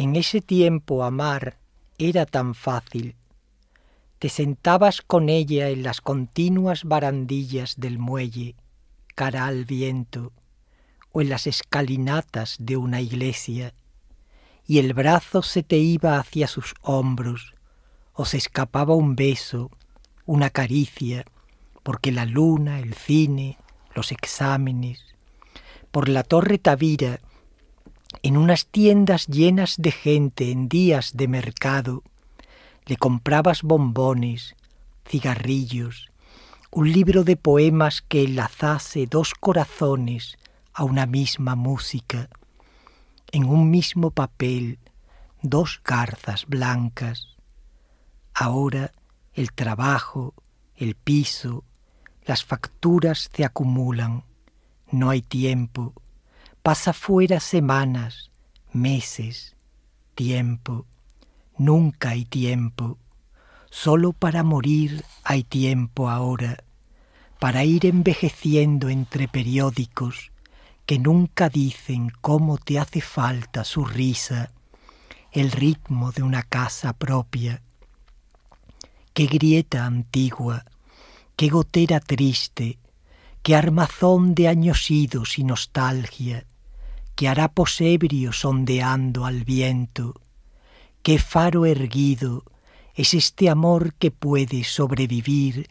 En ese tiempo amar era tan fácil. Te sentabas con ella en las continuas barandillas del muelle, cara al viento, o en las escalinatas de una iglesia, y el brazo se te iba hacia sus hombros, o se escapaba un beso, una caricia, porque la luna, el cine, los exámenes, por la torre Tavira en unas tiendas llenas de gente en días de mercado, le comprabas bombones, cigarrillos, un libro de poemas que enlazase dos corazones a una misma música, en un mismo papel, dos garzas blancas. Ahora el trabajo, el piso, las facturas se acumulan, no hay tiempo, pasa fuera semanas, meses, tiempo. Nunca hay tiempo. Solo para morir hay tiempo ahora, para ir envejeciendo entre periódicos que nunca dicen cómo te hace falta su risa, el ritmo de una casa propia. Qué grieta antigua, qué gotera triste, qué armazón de años idos y nostalgia que hará posebrio sondeando al viento. Qué faro erguido es este amor que puede sobrevivir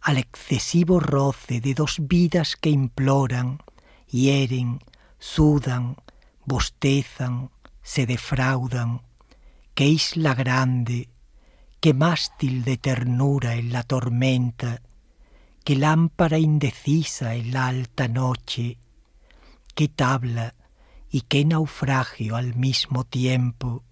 al excesivo roce de dos vidas que imploran, hieren, sudan, bostezan, se defraudan. Qué isla grande, qué mástil de ternura en la tormenta, qué lámpara indecisa en la alta noche, qué tabla, y qué naufragio al mismo tiempo.